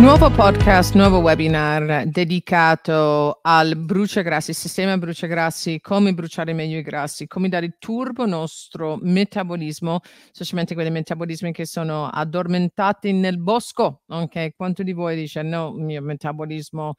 Nuovo podcast, nuovo webinar dedicato al brucia grassi, sistema brucia grassi, come bruciare meglio i grassi, come dare turbo al nostro metabolismo, specialmente quei metabolismi che sono addormentati nel bosco. Ok, quanto di voi dice no, il mio metabolismo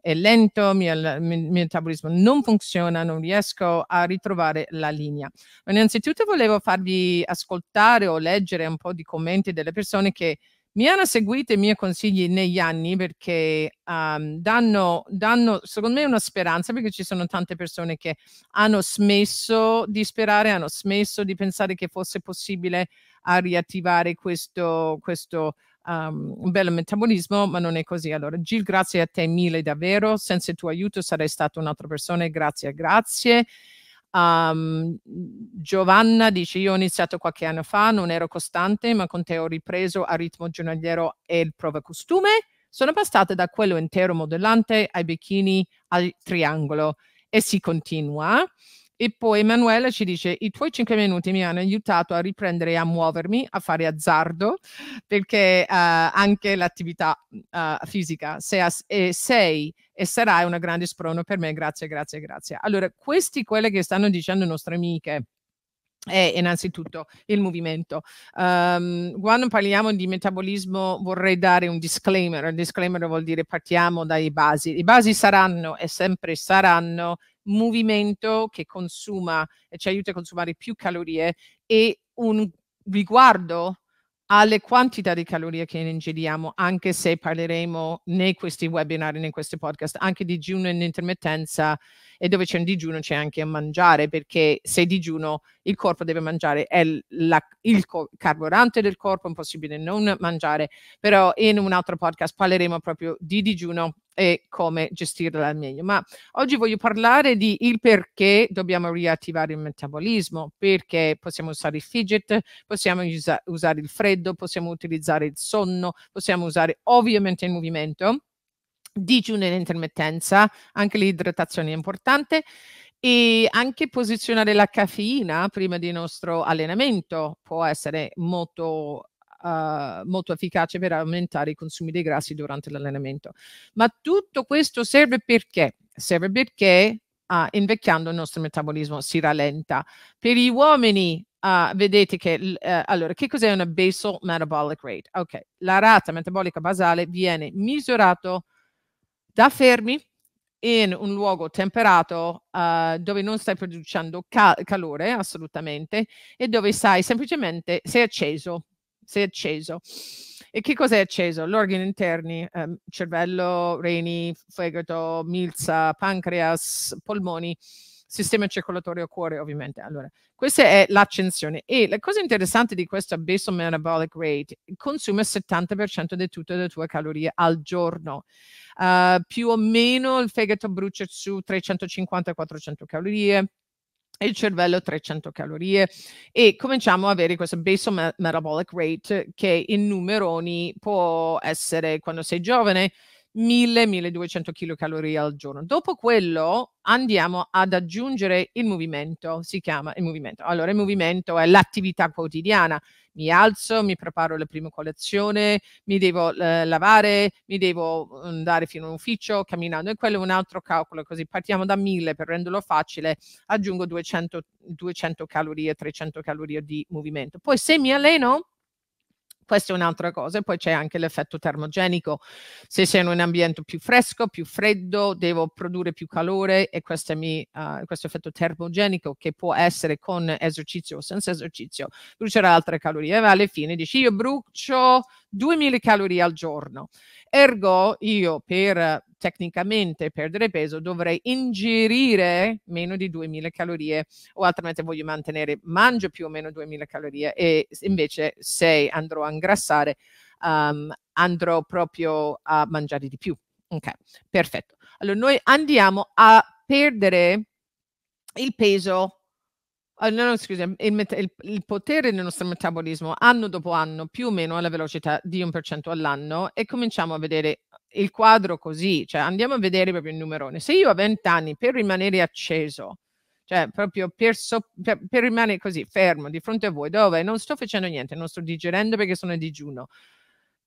è lento, il mio, mio, metabolismo non funziona, non riesco a ritrovare la linea. Ma innanzitutto volevo farvi ascoltare o leggere un po' di commenti delle persone che mi hanno seguito i miei consigli negli anni perché um, danno, danno, secondo me, una speranza perché ci sono tante persone che hanno smesso di sperare, hanno smesso di pensare che fosse possibile a riattivare questo, questo um, un bello metabolismo, ma non è così. Allora, Gil, grazie a te mille davvero. Senza il tuo aiuto sarei stata un'altra persona. Grazie, grazie. Um, Giovanna dice: Io ho iniziato qualche anno fa, non ero costante, ma con te ho ripreso a ritmo giornaliero e il prova costume. Sono passata da quello intero modellante ai bikini al triangolo e si continua. E poi Emanuele ci dice: I tuoi cinque minuti mi hanno aiutato a riprendere a muovermi, a fare azzardo, perché eh, anche l'attività eh, fisica se as- e sei e sarai una grande sprono per me. Grazie, grazie, grazie. Allora, questi quelle che stanno dicendo le nostre amiche è innanzitutto il movimento. Um, quando parliamo di metabolismo vorrei dare un disclaimer. Il disclaimer vuol dire partiamo dai basi. I basi saranno e sempre saranno movimento che consuma, e ci aiuta a consumare più calorie e un riguardo alle quantità di calorie che ingeriamo, anche se parleremo nei questi webinar, in questi podcast, anche digiuno in intermittenza, e dove c'è un digiuno c'è anche a mangiare, perché se digiuno il corpo deve mangiare, è la, il carburante del corpo, è impossibile non mangiare, però in un altro podcast parleremo proprio di digiuno e come gestirla al meglio. Ma oggi voglio parlare di il perché dobbiamo riattivare il metabolismo, perché possiamo usare i fidget, possiamo usa- usare il freddo, possiamo utilizzare il sonno, possiamo usare ovviamente il movimento, digiuno e intermittenza, anche l'idratazione è importante e anche posizionare la caffeina prima del nostro allenamento può essere molto uh, molto efficace per aumentare i consumi dei grassi durante l'allenamento. Ma tutto questo serve perché? Serve perché uh, invecchiando il nostro metabolismo si rallenta. Per gli uomini Uh, vedete che uh, allora che cos'è una basal metabolic rate? Ok, la rata metabolica basale viene misurata da fermi in un luogo temperato uh, dove non stai producendo cal- calore assolutamente e dove sai semplicemente sei acceso sei acceso. E che cosa è acceso? Gli organi interni, ehm, cervello, reni, fegato, milza, pancreas, polmoni, sistema circolatorio cuore ovviamente. Allora, questa è l'accensione e la cosa interessante di questa basal metabolic rate consuma il 70% di tutte le tue calorie al giorno. Uh, più o meno il fegato brucia su 350-400 calorie, e il cervello 300 calorie e cominciamo ad avere questo basal metabolic rate che in numeroni può essere quando sei giovane 1000-1200 kcal al giorno. Dopo quello andiamo ad aggiungere il movimento, si chiama il movimento. Allora il movimento è l'attività quotidiana. Mi alzo, mi preparo la prima colazione, mi devo eh, lavare, mi devo eh, andare fino all'ufficio camminando e quello è un altro calcolo, così partiamo da 1000 per renderlo facile, aggiungo 200, 200 calorie, 300 calorie di movimento. Poi se mi alleno questa è un'altra cosa. poi c'è anche l'effetto termogenico. Se sei in un ambiente più fresco, più freddo, devo produrre più calore e questo, mi, uh, questo effetto termogenico che può essere con esercizio o senza esercizio, brucerà altre calorie. E alla fine dici io brucio 2000 calorie al giorno. Ergo io per tecnicamente perdere peso dovrei ingerire meno di 2000 calorie o altrimenti voglio mantenere, mangio più o meno 2000 calorie e invece se andrò a ingrassare um, andrò proprio a mangiare di più. Ok, perfetto. Allora noi andiamo a perdere il peso Ah, no, no, scusa, il, il, il, potere del nostro metabolismo anno dopo anno più o meno alla velocità di un per all'anno e cominciamo a vedere il quadro così, cioè andiamo a vedere proprio il numerone. Se io a 20 anni per rimanere acceso, cioè proprio per, so- per, per rimanere così fermo di fronte a voi, dove non sto facendo niente, non sto digerendo perché sono a digiuno,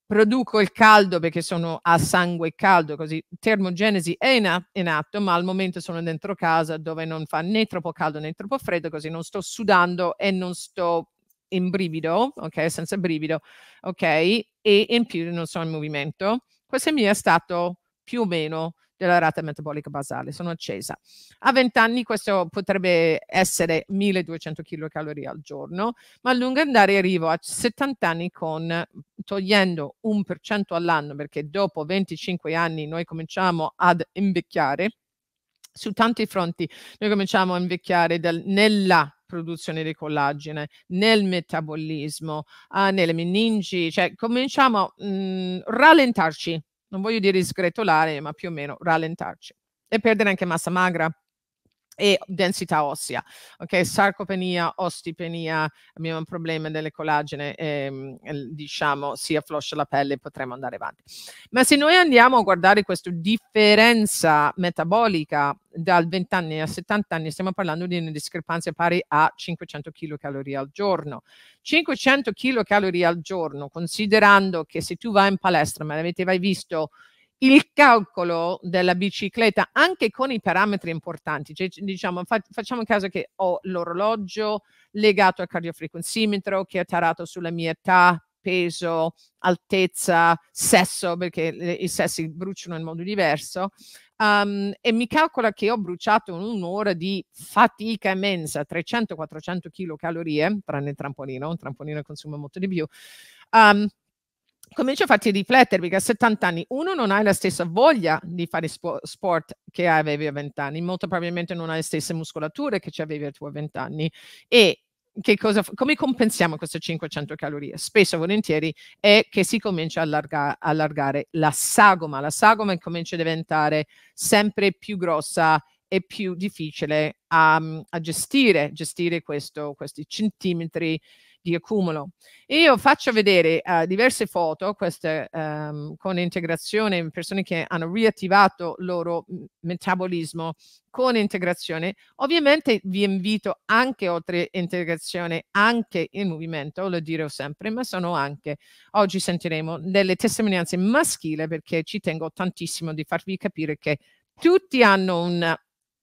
produco il caldo perché sono a sangue caldo, così termogenesi è in, at in, atto, ma al momento sono dentro casa dove non fa né troppo caldo né troppo freddo, così non sto sudando e non sto in brivido, ok, senza brivido, ok, e in più non sono in movimento. Questo è mio stato più o meno della rata metabolica basale, sono accesa. A 20 anni questo potrebbe essere 1200 kcal al giorno, ma a lungo andare arrivo a 70 anni con togliendo 1% all'anno perché dopo 25 anni noi cominciamo ad invecchiare su tanti fronti. Noi cominciamo a invecchiare del, nella produzione di collagene, nel metabolismo, ah, nelle meningi, cioè cominciamo a mm, rallentarci non voglio dire sgretolare, ma più o meno rallentarci e perdere anche massa magra e densità ossea, ok? Sarcopenia, ostipenia, abbiamo un problema delle collagene, ehm, diciamo, si affloscia la pelle e potremo andare avanti. Ma se noi andiamo a guardare questa differenza metabolica dal 20 anni a 70 anni, stiamo parlando di una discrepanza pari a 500 kcal al giorno. 500 kcal al giorno, considerando che se tu vai in palestra, ma l'avete mai visto, il calcolo della bicicletta anche con i parametri importanti, cioè, diciamo, fa, facciamo caso che ho l'orologio legato al cardiofrequenzimetro che è tarato sulla mia età, peso, altezza, sesso, perché le, i sessi bruciano in modo diverso, um, e mi calcola che ho bruciato un'ora di fatica immensa, 300-400 kcal, tranne il trampolino, un trampolino consuma molto di più. Um, comincio a farti riflettere perché a 70 anni uno non hai la stessa voglia di fare sport che avevi a 20 anni, molto probabilmente non hai le stesse muscolature che ci avevi a tuoi 20 anni e cosa, come compensiamo queste 500 calorie? Spesso e volentieri è che si comincia a allarga, allargare la sagoma, la sagoma comincia a diventare sempre più grossa e più difficile a, a gestire, gestire questo, questi centimetri di accumulo. Io faccio vedere uh, diverse foto, queste um, con integrazione, in persone che hanno riattivato il loro metabolismo con integrazione. Ovviamente vi invito anche oltre integrazione, anche il movimento, lo dirò sempre, ma sono anche, oggi sentiremo delle testimonianze maschile perché ci tengo tantissimo di farvi capire che tutti hanno un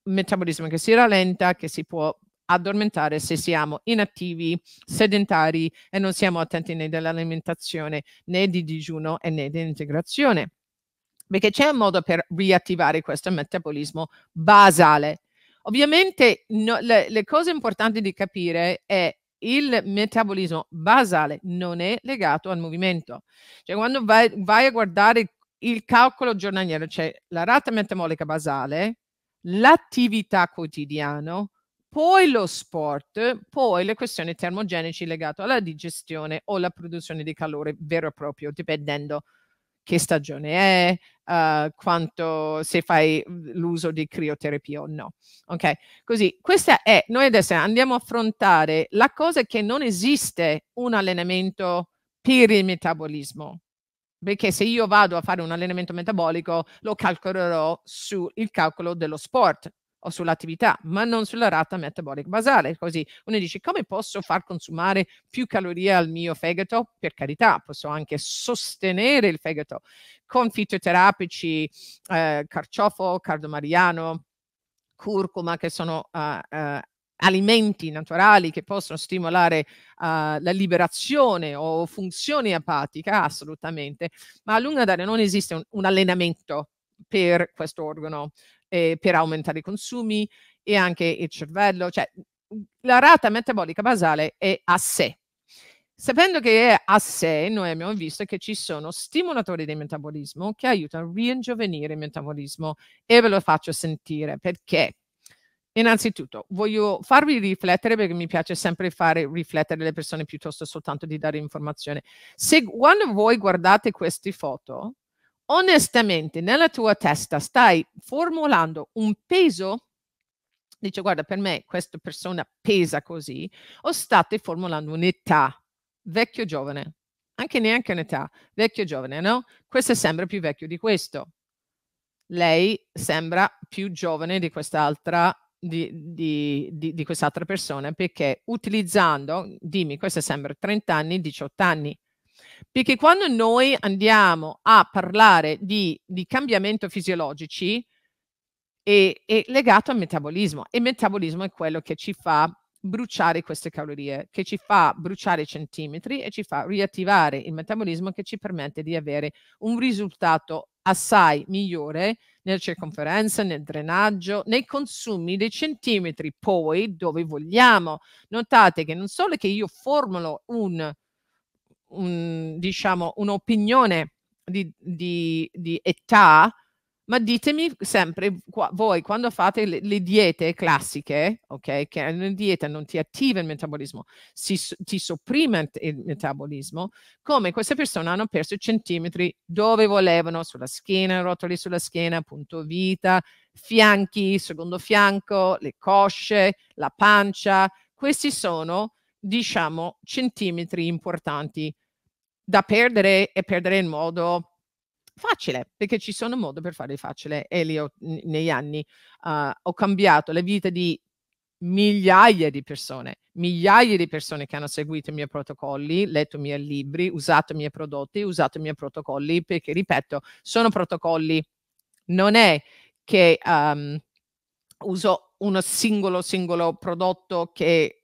metabolismo che si rallenta, che si può addormentare se siamo inattivi, sedentari e non siamo attenti né dell'alimentazione né di digiuno né di integrazione. Perché c'è un modo per riattivare questo metabolismo basale. Ovviamente no, le, le cose importanti di capire è il metabolismo basale non è legato al movimento. Cioè quando vai, vai a guardare il calcolo giornaliero, c'è cioè la rata metabolica basale, l'attività quotidiana, poi lo sport, poi le questioni termogenici legate alla digestione o alla produzione di calore vero e proprio, dipendendo che stagione è, uh, quanto se fai l'uso di crioterapia o no. Ok, così questa è, noi adesso andiamo a affrontare la cosa che non esiste un allenamento per il metabolismo, perché se io vado a fare un allenamento metabolico lo calcolerò sul calcolo dello sport, o sull'attività, ma non sulla rata metabolica basale. Così uno dice come posso far consumare più calorie al mio fegato? Per carità, posso anche sostenere il fegato con fitoterapici, eh, carciofo, cardomariano, curcuma, che sono uh, uh, alimenti naturali che possono stimolare uh, la liberazione o funzione apatica, assolutamente, ma a lungo andare non esiste un, un allenamento per questo organo, eh, per aumentare i consumi e anche il cervello, cioè mhmm, la rata metabolica basale è a sé. Sapendo che è a sé, noi abbiamo visto che ci sono stimolatori del metabolismo che aiutano a ringiovenire il metabolismo e ve lo faccio sentire perché Innanzitutto voglio farvi riflettere perché mi piace sempre fare riflettere le persone piuttosto soltanto di dare informazione. Se quando voi guardate queste foto, onestamente nella tua testa stai formulando un peso, dice guarda per me questa persona pesa così, o state formulando un'età, vecchio giovane, anche neanche un'età, vecchio giovane, no? Questo sembra più vecchio di questo. Lei sembra più giovane di quest'altra di, di, di, di, quest'altra persona perché utilizzando, dimmi, questo sembra 30 anni, 18 anni, perché quando noi andiamo a parlare di, di cambiamento fisiologici, è, è legato al metabolismo e il metabolismo è quello che ci fa bruciare queste calorie, che ci fa bruciare centimetri e ci fa riattivare il metabolismo che ci permette di avere un risultato assai migliore nella circonferenza, nel drenaggio, nei consumi dei centimetri poi dove vogliamo. Notate che non solo che io formulo un un, diciamo, un'opinione di, di, di, età, ma ditemi sempre qua, voi quando fate le, le, diete classiche, ok, che una dieta non ti attiva il metabolismo, si, ti sopprime il metabolismo, come queste persone hanno perso centimetri dove volevano, sulla schiena, rotoli sulla schiena, punto vita, fianchi, secondo fianco, le cosce, la pancia, questi sono diciamo, centimetri importanti da perdere e perdere in modo facile, perché ci sono modi per fare facile. E lì ho, negli anni uh, ho cambiato la vita di migliaia di persone, migliaia di persone che hanno seguito i miei protocolli, letto i miei libri, usato i miei prodotti, usato i miei protocolli, perché ripeto, sono protocolli, non è che um, uso uno singolo, singolo prodotto che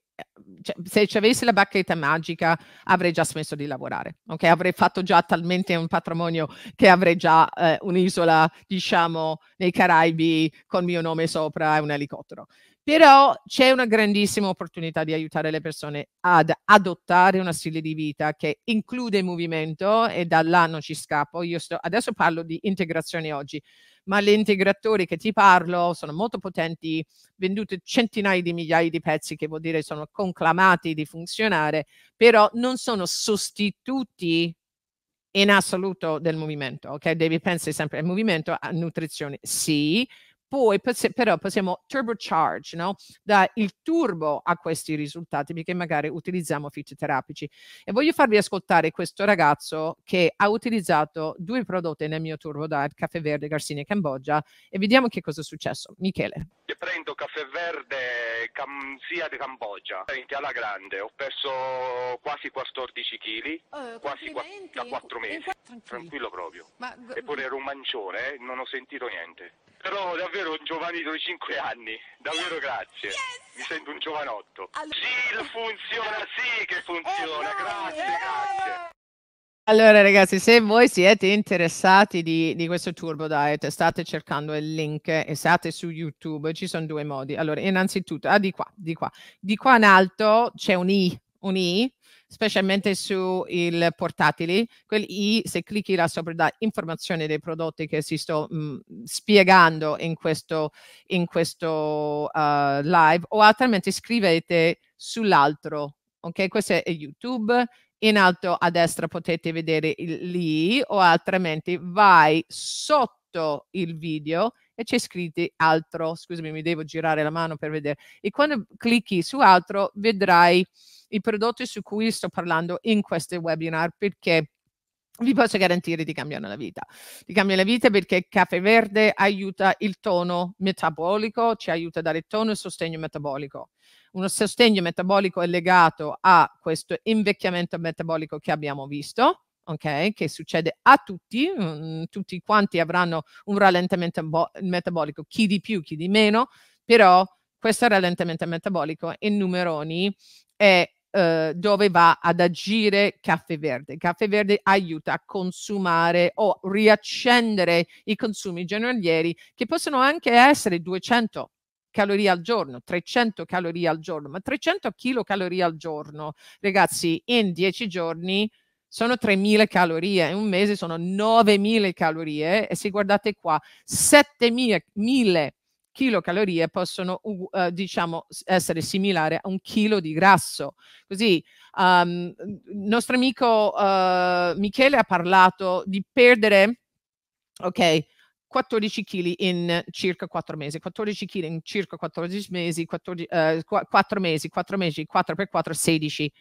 cioè, se ci avessi la bacchetta magica avrei già smesso di lavorare, okay? avrei fatto già talmente un patrimonio che avrei già eh, un'isola, diciamo, nei Caraibi con mio nome sopra e un elicottero però c'è una grandissima opportunità di aiutare le persone ad adottare uno stile di vita che include movimento e da là non ci scappo. Io sto, adesso parlo di integrazione oggi, ma gli integratori che ti parlo sono molto potenti, vendute centinaia di migliaia di pezzi, che vuol dire sono conclamati di funzionare, però non sono sostituti in assoluto del movimento, ok? Devi pensare sempre al movimento, a nutrizione, sì, poi però possiamo turbocharge, no? da il turbo a questi risultati perché magari utilizziamo fitoterapici. E voglio farvi ascoltare questo ragazzo che ha utilizzato due prodotti nel mio turbo da caffè verde, garcini e Cambogia e vediamo che cosa è successo. Michele. Io prendo caffè verde cam, sia di Cambogia, alla grande, ho perso quasi 14 kg, oh, quasi da 4 eh, mesi, tranquillo, tranquillo proprio. Ma... Eppure ero un mancione, eh? non ho sentito niente. Però davvero un giovanito di 5 anni, davvero grazie. Mi sento un giovanotto. Sì, funziona, sì che funziona, eh, grazie, eh, grazie. Allora ragazzi, se voi siete interessati di, di, questo Turbo Diet, state cercando il link e state su YouTube, ci sono due modi. Allora, innanzitutto, ah, di qua, di qua, di qua in alto c'è un i, un i specialmente sui portatili. I, se clicchi là sopra da informazioni dei prodotti che si sto mh, mm, spiegando in questo, in questo uh, live o altrimenti scrivete sull'altro. Ok, questo è YouTube, in alto a destra potete vedere il, lì o altrimenti vai sotto il video e c'è scritto altro. Scusami, mi devo girare la mano per vedere. E quando clicchi su altro, vedrai i prodotti su cui sto parlando in questo webinar perché vi posso garantire ti cambiano la vita. Ti cambia la vita perché il caffè verde aiuta il tono metabolico, ci aiuta a dare tono e sostegno metabolico. Uno sostegno metabolico è legato a questo invecchiamento metabolico che abbiamo visto ok? Che succede a tutti, mm, tutti quanti avranno un rallentamento metabolico, chi di più, chi di meno, però questo rallentamento metabolico in numeroni è eh, dove va ad agire caffè verde. Il caffè verde aiuta a consumare o riaccendere i consumi giornalieri che possono anche essere 200 calorie al giorno, 300 calorie al giorno, ma 300 kcal al giorno, ragazzi, in 10 giorni sono 3.000 calorie, in un mese sono 9.000 calorie e se guardate qua 7.000 chilocalorie possono uh, diciamo essere similari a un chilo di grasso. Così um, il nostro amico uh, Michele ha parlato di perdere ok 14 kg in circa 4 mesi, 14 kg in circa 14 mesi, 14, uh, 4 mesi, 4 mesi, 4 per 4, 16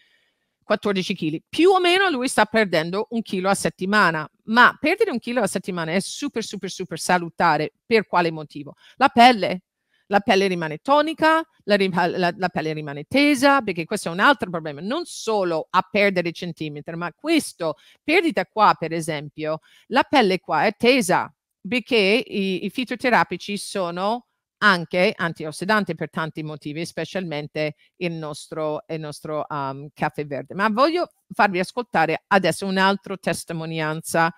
14 kg. Più o meno lui sta perdendo un chilo a settimana, ma perdere un chilo a settimana è super, super, super salutare. Per quale motivo? La pelle. La pelle rimane tonica, la, la, la pelle rimane tesa, perché questo è un altro problema, non solo a perdere centimetri, ma questo, perdita qua per esempio, la pelle qua è tesa perché i, i fitoterapici sono anche antiossidante per tanti motivi, specialmente il nostro, il nostro um, caffè verde. Ma voglio farvi ascoltare adesso un'altra testimonianza,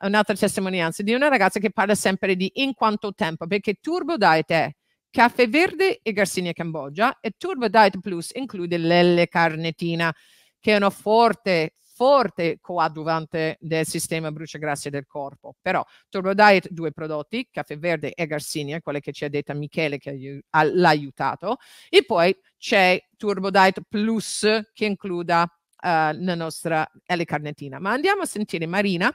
un'altra testimonianza di una ragazza che parla sempre di in quanto tempo, perché Turbo Diet è caffè verde e garcinia cambogia e Turbo Diet Plus include l'L-carnetina, che è una forte forte coadiuvante del sistema brucia grassi del corpo. Però Turbo Diet, due prodotti, caffè verde e garcinia, quella che ci ha detto Michele che l'ha aiutato, e poi c'è Turbo Diet Plus che includa uh, la nostra L-carnetina. Ma andiamo a sentire Marina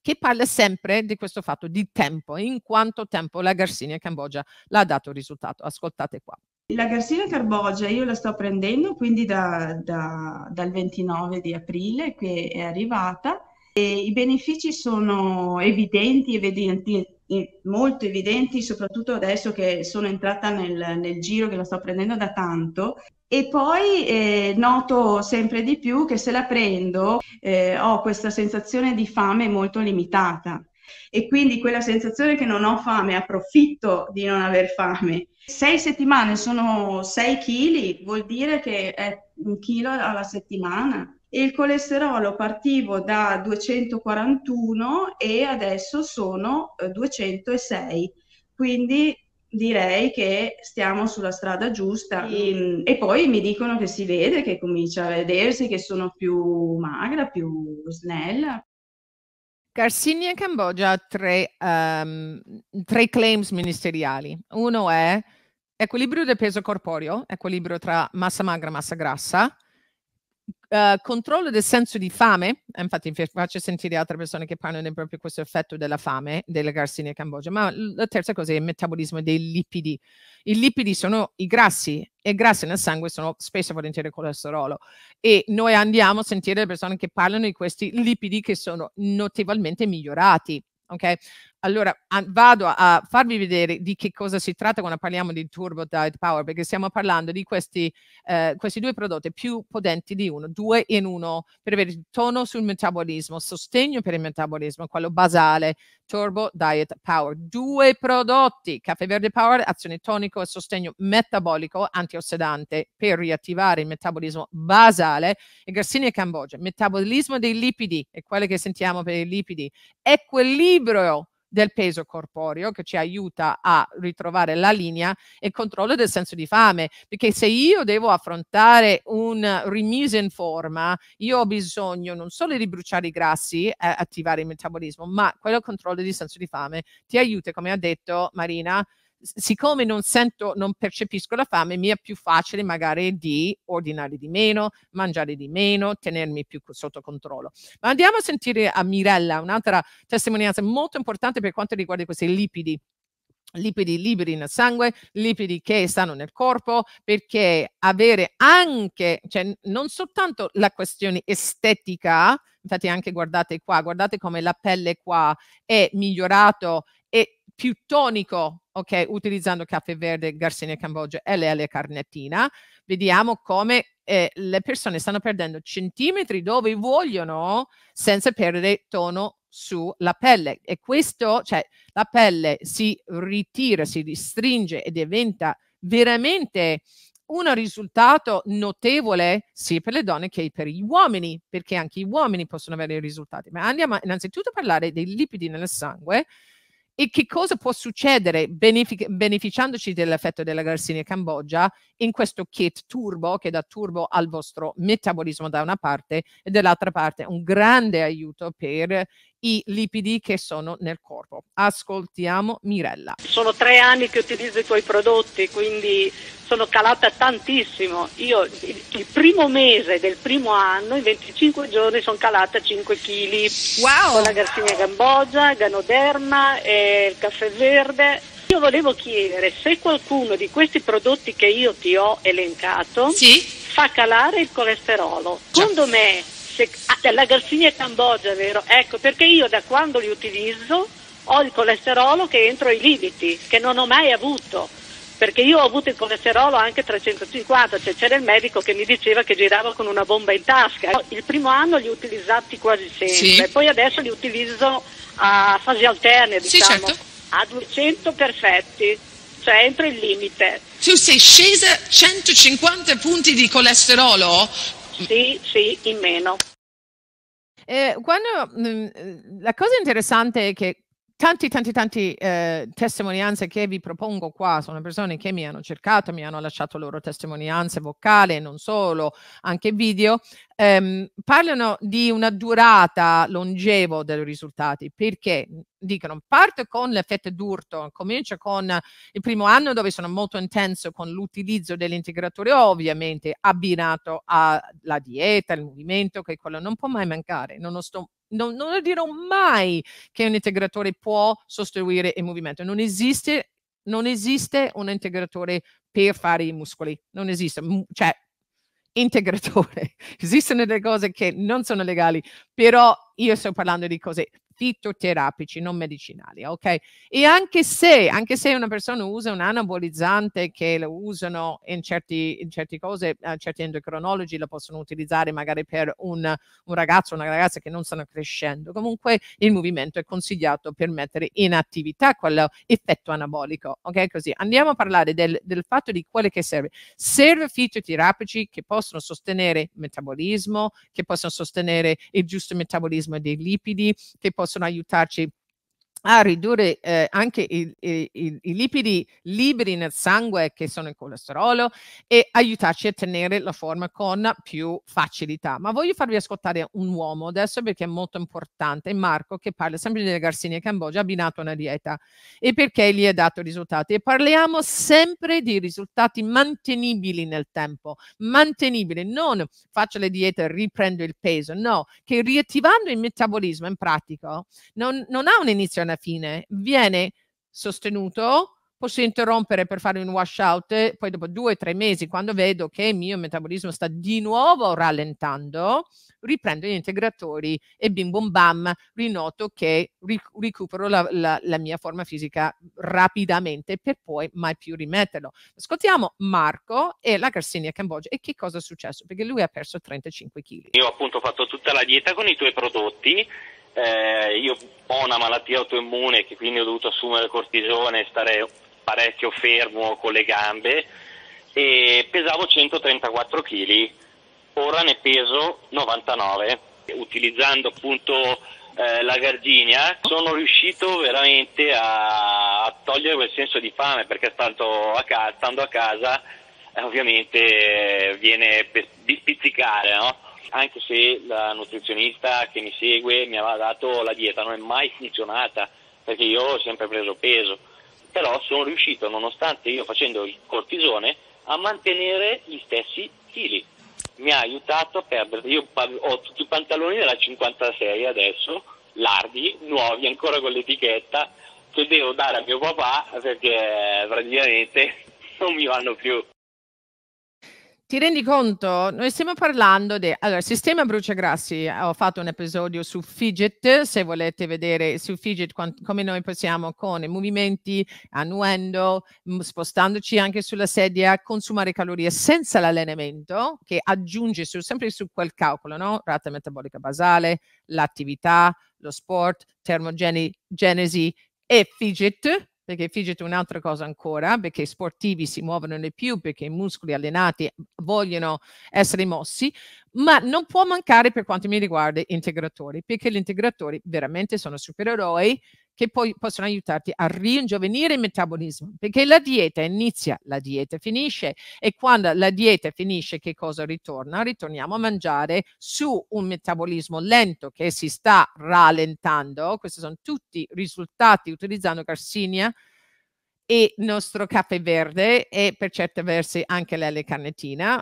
che parla sempre di questo fatto di tempo, in quanto tempo la Garcinia Cambogia l'ha dato risultato. Ascoltate qua. La Garcinia carbogia io la sto prendendo quindi da, da, dal 29 di aprile che è arrivata e i benefici sono evidenti, evidenti molto evidenti, soprattutto adesso che sono entrata nel, nel, giro che la sto prendendo da tanto. E poi eh, noto sempre di più che se la prendo eh, ho questa sensazione di fame molto limitata. E quindi quella sensazione che non ho fame, approfitto di non aver fame sei settimane sono 6 kg, vuol dire che è un chilo alla settimana. E il colesterolo partivo da 241 e adesso sono 206. Eh, Quindi direi che stiamo sulla strada giusta. E, mm, e, poi mi dicono che si vede, che comincia a vedersi, che sono più magra, più snella in Cambogia ha tre, um, tre claims ministeriali. Uno è equilibrio del peso corporeo, equilibrio tra massa magra e massa grassa, eh, controllo del senso di fame, eh, infatti faccio sentire altre persone che parlano di proprio questo effetto della fame, delle carsine in Cambogia, ma la terza cosa è il metabolismo dei lipidi. I lipidi sono i grassi e i grassi nel sangue sono spesso volentieri colesterolo e noi andiamo a sentire le persone che parlano di questi lipidi che sono notevolmente migliorati. Okay? Allora a, vado a farvi vedere di che cosa si tratta quando parliamo di Turbo Diet Power, perché stiamo parlando di questi, eh, questi due prodotti più potenti di uno, due in uno, per avere tono sul metabolismo, sostegno per il metabolismo, quello basale, Turbo Diet Power. Due prodotti, caffè verde power, azione tonico e sostegno metabolico antiossidante per riattivare il metabolismo basale e Garcinia e Cambogia, metabolismo dei lipidi, è quello che sentiamo per i lipidi, equilibrio del peso corporeo che ci aiuta a ritrovare la linea e controllo del senso di fame, perché se io devo affrontare un rimise in forma, io ho bisogno non solo di bruciare i grassi, eh, attivare il metabolismo, ma quello controllo del senso di fame ti aiuta, come ha detto Marina, siccome non sento, non percepisco la fame, mi è più facile magari di ordinare di meno, mangiare di meno, tenermi più sotto controllo. Ma andiamo a sentire a Mirella un'altra testimonianza molto importante per quanto riguarda questi lipidi lipidi liberi nel sangue, lipidi che stanno nel corpo, perché avere anche, cioè non soltanto la questione estetica, infatti anche guardate qua, guardate come la pelle qua è migliorato, è più tonico ok, utilizzando caffè verde, Garcinia Cambogia e LL Carnettina, vediamo come eh, le persone stanno perdendo centimetri dove vogliono senza perdere tono sulla pelle e questo, cioè la pelle si ritira, si ristringe e diventa veramente un risultato notevole sia per le donne che per gli uomini, perché anche gli uomini possono avere risultati. Ma andiamo innanzitutto a parlare dei lipidi nel sangue, e che cosa può succedere benefic- beneficiandoci dell'effetto della Garcinia Cambogia in questo kit turbo che dà turbo al vostro metabolismo da una parte e dall'altra parte un grande aiuto per i lipidi che sono nel corpo. Ascoltiamo Mirella. Sono tre anni che utilizzo i tuoi prodotti, quindi sono calata tantissimo. Io il primo mese del primo anno, in 25 giorni, sono calata 5 kg. Wow! Con la Garcinia Gambogia, Ganoderma, eh, il caffè verde. Io volevo chiedere se qualcuno di questi prodotti che io ti ho elencato sì? fa calare il colesterolo. Secondo me se, ah, cioè, la Garcinia è Cambogia, vero? Ecco, perché io da quando li utilizzo ho il colesterolo che entro i limiti, che non ho mai avuto, perché io ho avuto il colesterolo anche 350, cioè c'era il medico che mi diceva che girava con una bomba in tasca. Il primo anno li ho utilizzati quasi sempre, sì. poi adesso li utilizzo a fasi alterne, diciamo, sì, certo. a 200 perfetti, cioè entro il limite. Tu sei scesa 150 punti di colesterolo sì, sì, in meno. Eh, quando, mh, mm, la cosa interessante è che tanti, tanti, tanti eh, testimonianze che vi propongo qua sono persone che mi hanno cercato, mi hanno lasciato loro testimonianze vocali, non solo, anche video, ehm, parlano di una durata longevo dei risultati, perché dicono parte con l'effetto d'urto, comincio con il primo anno dove sono molto intenso con l'utilizzo dell'integratore, ovviamente abbinato alla dieta, al movimento, che quello non può mai mancare, non lo sto non, non dirò mai che un integratore può sostituire il movimento. Non esiste, non esiste un integratore per fare i muscoli. Non esiste. Cioè, integratore. Esistono delle cose che non sono legali, però io sto parlando di cose fitoterapici non medicinali, ok? E anche se, anche se una persona usa un anabolizzante che lo usano in, certi, in certe cose, eh, certi endocrinologi lo possono utilizzare magari per un, un ragazzo o una ragazza che non stanno crescendo, comunque il movimento è consigliato per mettere in attività quell'effetto anabolico, ok? Così andiamo a parlare del, del fatto di quelle che serve. Serve fitoterapici che possono sostenere il metabolismo, che possono sostenere il giusto metabolismo dei lipidi, che possono So now you touch it a ridurre eh, anche i, eh, i, i, lipidi liberi nel sangue che sono il colesterolo e aiutarci a tenere la forma con più facilità. Ma voglio farvi ascoltare un uomo adesso perché è molto importante, Marco, che parla sempre delle garsinie Cambogia, abbinato a una dieta e perché gli ha dato risultati. E parliamo sempre di risultati mantenibili nel tempo, mantenibili, non faccio le diete, e riprendo il peso, no, che riattivando il metabolismo in pratica non, non ha un inizio alla fine viene sostenuto, posso interrompere per fare un washout, poi dopo due o tre mesi, quando vedo che il mio metabolismo sta di nuovo rallentando, riprendo gli integratori e bim bum bam, rinoto che ric- recupero la, la, la mia forma fisica rapidamente per poi mai più rimetterlo. Ascoltiamo Marco e la Garcinia Cambogia e che cosa è successo, perché lui ha perso 35 kg. Io ho appunto fatto tutta la dieta con i tuoi prodotti eh, io ho una malattia autoimmune che quindi ho dovuto assumere cortisone e stare parecchio fermo con le gambe e pesavo 134 kg, ora ne peso 99, utilizzando appunto eh, la Garginia, sono riuscito veramente a, a togliere quel senso di fame perché stando a, ca- stando a casa eh, ovviamente eh, viene pe- di spizzicare, no? anche se la nutrizionista che mi segue mi aveva dato la dieta, non è mai funzionata perché io ho sempre preso peso, però sono riuscito, nonostante io facendo il cortisone, a mantenere gli stessi chili. Mi ha aiutato a perdere, io ho tutti i pantaloni della 56 adesso, larghi, nuovi, ancora con l'etichetta, che devo dare a mio papà perché praticamente non mi vanno più ti rendi conto? Noi stiamo parlando del allora, sistema bruciagrassi. Eh, ho fatto un episodio su Fidget, se volete vedere su Fidget quant- come noi possiamo con i movimenti, annuendo, spostandoci anche sulla sedia, consumare calorie senza l'allenamento, che aggiunge su, sempre su quel calcolo, no? Rata metabolica basale, l'attività, lo sport, termogenesi e Fidget perché il un'altra cosa ancora, perché i sportivi si muovono di più, perché i muscoli allenati vogliono essere mossi, ma non può mancare per quanto mi riguarda gli integratori, perché gli integratori veramente sono supereroi che poi possono aiutarti a ringiovenire il metabolismo, perché la dieta inizia, la dieta finisce e quando la dieta finisce che cosa ritorna? Ritorniamo a mangiare su un metabolismo lento che si sta rallentando, questi sono tutti risultati utilizzando carsinia e il nostro caffè verde e per certi versi anche la carnetina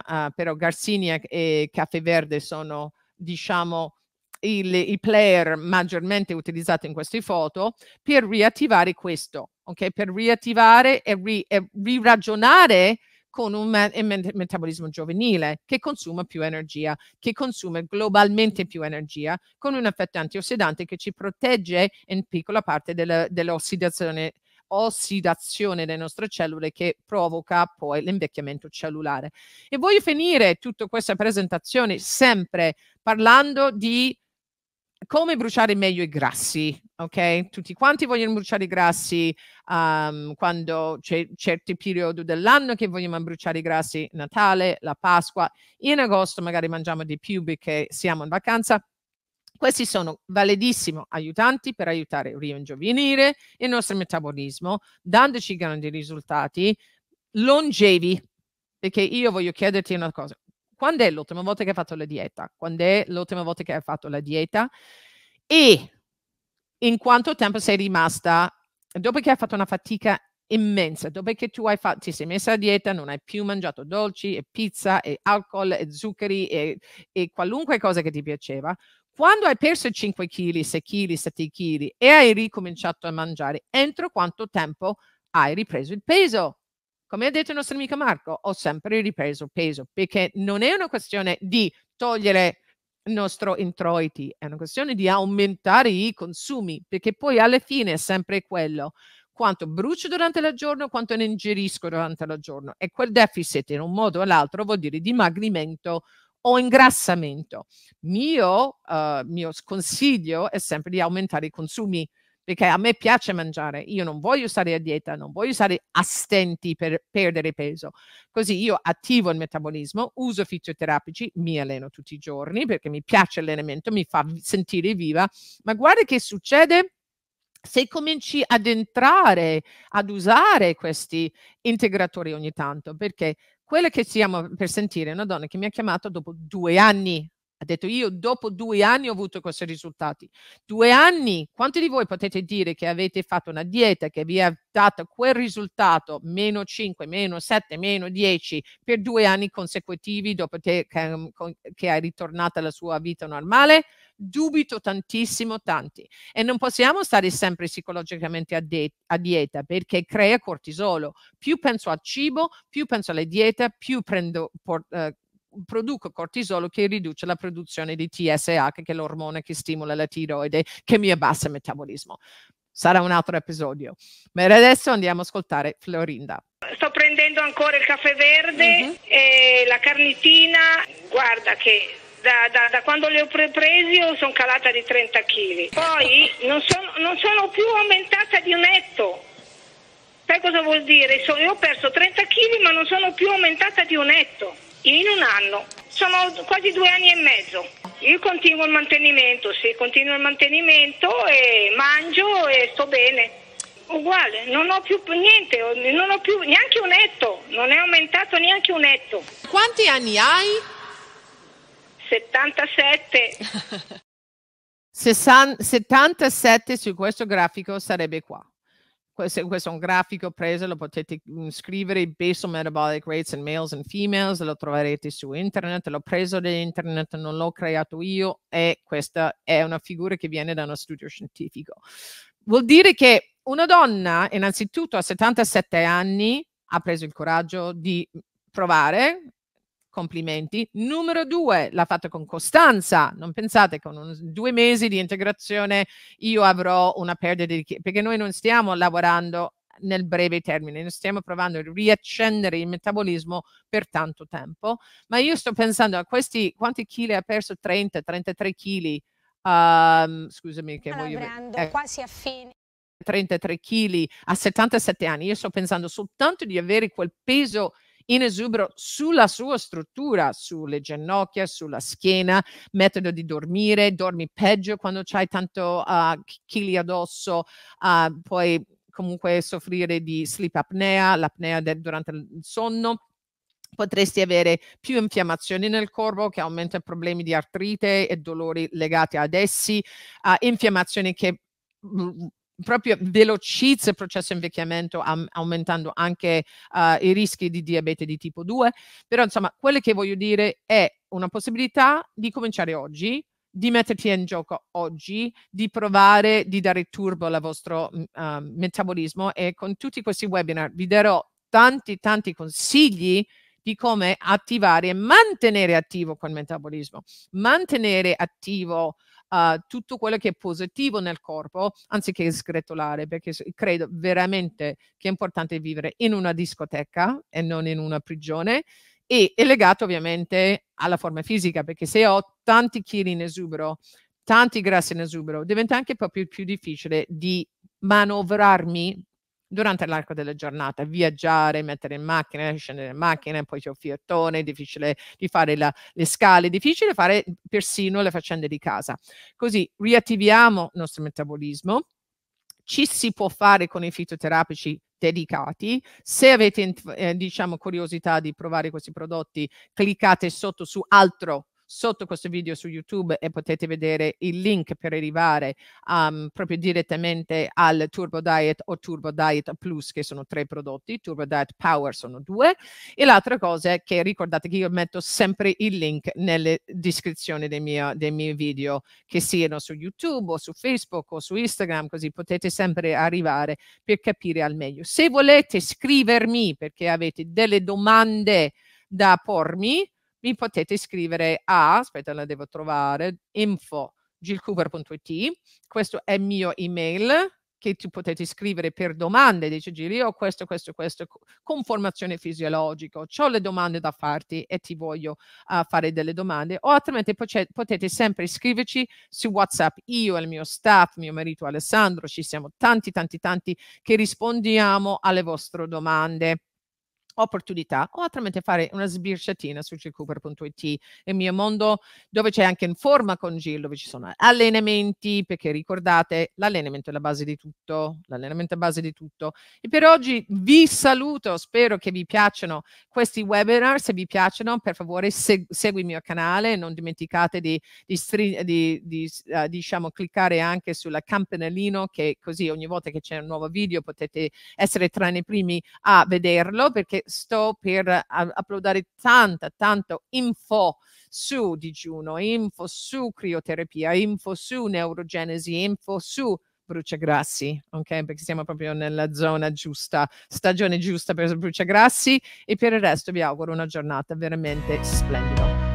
carnitina uh, eh, però carsinia e caffè verde sono diciamo il, il player maggiormente utilizzati in queste foto per riattivare questo, ok? Per riattivare e, ri, e riragionare con un metabolismo giovanile che consuma più energia, che consuma globalmente più energia, con un effetto antiossidante che ci protegge in piccola parte del, dell'ossidazione ossidazione delle nostre cellule che provoca poi l'invecchiamento cellulare. E voglio finire tutta questa presentazione sempre parlando di come bruciare meglio i grassi, ok? Tutti quanti vogliono bruciare i grassi um, quando c'è certi periodi dell'anno che vogliamo bruciare i grassi, Natale, la Pasqua, in agosto magari mangiamo di più perché siamo in vacanza. Questi sono validissimi aiutanti per aiutare a ringiovanire il nostro metabolismo, dandoci grandi risultati longevi. Perché io voglio chiederti una cosa, quando è l'ultima volta che hai fatto la dieta? Quando è l'ultima volta che hai fatto la dieta? E in quanto tempo sei rimasta dopo che hai fatto una fatica immensa, dopo che tu hai fatto, ti sei messa a dieta, non hai più mangiato dolci e pizza e alcol e zuccheri e, e qualunque cosa che ti piaceva, quando hai perso 5 kg, 6 kg, 7 kg e hai ricominciato a mangiare, entro quanto tempo hai ripreso il peso? Come ha detto il nostro amico Marco, ho sempre ripreso peso perché non è una questione di togliere il nostro introiti, è una questione di aumentare i consumi perché poi alla fine è sempre quello quanto brucio durante il giorno, quanto ne ingerisco durante il giorno. E quel deficit in un modo o l'altro vuol dire dimagrimento o ingrassamento. Mio, uh, mio consiglio è sempre di aumentare i consumi perché a me piace mangiare, io non voglio stare a dieta, non voglio stare astenti per perdere peso. Così io attivo il metabolismo, uso fisioterapici, mi alleno tutti i giorni perché mi piace l'allenamento, mi fa sentire viva, ma guarda che succede se cominci ad entrare, ad usare questi integratori ogni tanto, perché quello che stiamo per sentire è una donna che mi ha chiamato dopo due anni ha detto io dopo due anni ho avuto questi risultati. Due anni, quanti di voi potete dire che avete fatto una dieta che vi ha dato quel risultato, meno 5, meno 7, meno 10, per due anni consecutivi dopo te, che, mm, che è ritornata alla sua vita normale? Dubito tantissimo, tanti. E non possiamo stare sempre psicologicamente a, de- a dieta perché crea cortisolo. Più penso al cibo, più penso alla dieta, più prendo... Por- uh, produco cortisolo che riduce la produzione di TSH, che è l'ormone che stimola la tiroide, che mi abbassa il metabolismo. Sarà un altro episodio. Ma adesso andiamo a ascoltare Florinda. Sto prendendo ancora il caffè verde uh-huh. e la carnitina. Guarda che da, da, da, quando le ho presi sono calata di 30 kg. Poi non sono, non sono, più aumentata di un etto. Sai cosa vuol dire? So, io ho perso 30 kg ma non sono più aumentata di un etto in un anno. Sono quasi due anni e mezzo. Io continuo il mantenimento, sì, continuo il mantenimento e mangio e sto bene. Uguale, non ho più niente, non ho più neanche un etto, non è aumentato neanche un etto. Quanti anni hai? 77. 77 su questo grafico sarebbe qua questo, questo è un grafico preso, lo potete mm, scrivere, basal metabolic rates in males and females, lo troverete su internet, l'ho preso da internet, non l'ho creato io e questa è una figura che viene da uno studio scientifico. Vuol dire che una donna, innanzitutto a 77 anni, ha preso il coraggio di provare complimenti. Numero due, l'ha fatto con costanza. Non pensate che con un, due mesi di integrazione io avrò una perdita di... perché noi non stiamo lavorando nel breve termine, noi stiamo provando a riaccendere il metabolismo per tanto tempo, ma io sto pensando a questi, quanti chili ha perso? 30, 33 chili, um, scusami che voglio... Eh. quasi a fine. 33 kg a 77 anni, io sto pensando soltanto di avere quel peso in esubero sulla sua struttura, sulle ginocchia, sulla schiena, metodo di dormire, dormi peggio quando c'hai tanto uh, addosso, uh, ah, poi comunque soffrire di sleep apnea, l'apnea de- durante il sonno potresti avere più infiammazioni nel corpo che aumenta problemi di artrite e dolori legati ad essi, uh, infiammazioni che mm, proprio velocizza il processo invecchiamento am- aumentando anche uh, i rischi di diabete di tipo 2. Però insomma, quello che voglio dire è una possibilità di cominciare oggi, di metterti in gioco oggi, di provare di dare turbo al vostro uh, metabolismo e con tutti questi webinar vi darò tanti tanti consigli di come attivare e mantenere attivo quel metabolismo, mantenere attivo uh, tutto quello che è positivo nel corpo anziché sgretolare, perché credo veramente che è importante vivere in una discoteca e non in una prigione e è legato ovviamente alla forma fisica, perché se ho tanti chili in esubero, tanti grassi in esubero, diventa anche proprio più difficile di manovrarmi durante l'arco della giornata, viaggiare, mettere in macchina, scendere in macchina, poi c'è un fiattone, è difficile di fare la, le scale, è difficile fare persino le faccende di casa. Così riattiviamo il nostro metabolismo, ci si può fare con i fitoterapici dedicati. Se avete eh, diciamo curiosità di provare questi prodotti, cliccate sotto su altro sotto questo video su YouTube e potete vedere il link per arrivare um, proprio direttamente al Turbo Diet o Turbo Diet Plus, che sono tre prodotti, Turbo Diet Power sono due. E l'altra cosa è che ricordate che io metto sempre il link nelle descrizioni dei, mia, dei miei video, che siano su YouTube o su Facebook o su Instagram, così potete sempre arrivare per capire al meglio. Se volete scrivermi perché avete delle domande da pormi, mi potete scrivere a, aspetta la devo trovare, info gilcooper.it, questo è il mio email che ti potete scrivere per domande, dice Gilio, oh, questo, questo, questo, formazione fisiologica, ho le domande da farti e ti voglio uh, fare delle domande, o altrimenti potete sempre iscriverci su WhatsApp, io e il mio staff, mio marito Alessandro, ci siamo tanti, tanti, tanti che rispondiamo alle vostre domande opportunità o attraverso fare una sbirciatina su circuper.it, il mio mondo dove c'è anche in forma con Gil, dove ci sono allenamenti, perché ricordate l'allenamento è la base di tutto, l'allenamento è la base di tutto. E per oggi vi saluto, spero che vi piacciono questi webinar, se vi piacciono per favore seg- segui il mio canale, non dimenticate di, di, stri- di, di uh, diciamo, cliccare anche sulla campanellino che così ogni volta che c'è un nuovo video potete essere tra i primi a vederlo perché sto per uploadare tanta, tanto info su digiuno, info su crioterapia, info su neurogenesi, info su bruciagrassi, ok? Perché siamo proprio nella zona giusta, stagione giusta per bruciagrassi e per il resto vi auguro una giornata veramente splendida.